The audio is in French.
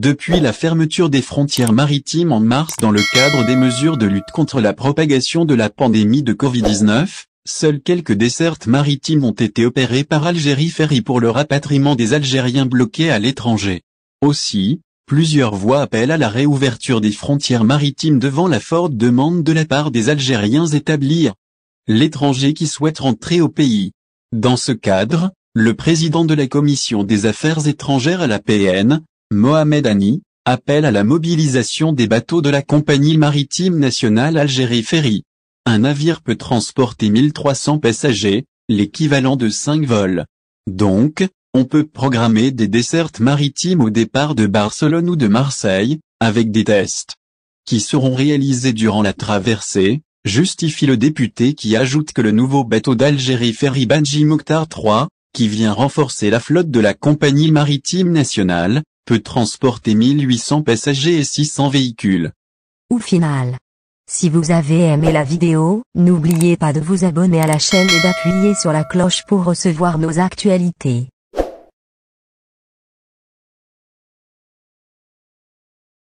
depuis la fermeture des frontières maritimes en mars dans le cadre des mesures de lutte contre la propagation de la pandémie de Covid-19, seules quelques dessertes maritimes ont été opérées par Algérie Ferry pour le rapatriement des Algériens bloqués à l'étranger. Aussi, plusieurs voix appellent à la réouverture des frontières maritimes devant la forte demande de la part des Algériens établir l'étranger qui souhaite rentrer au pays. Dans ce cadre, le président de la Commission des Affaires étrangères à la PN, Mohamed Ani, appelle à la mobilisation des bateaux de la Compagnie maritime nationale Algérie Ferry. Un navire peut transporter 1300 passagers, l'équivalent de 5 vols. Donc, on peut programmer des dessertes maritimes au départ de Barcelone ou de Marseille, avec des tests qui seront réalisés durant la traversée, justifie le député qui ajoute que le nouveau bateau d'Algérie Ferry Banji Mokhtar III, qui vient renforcer la flotte de la Compagnie maritime nationale, peut transporter 1800 passagers et 600 véhicules. Au final. Si vous avez aimé la vidéo, n'oubliez pas de vous abonner à la chaîne et d'appuyer sur la cloche pour recevoir nos actualités.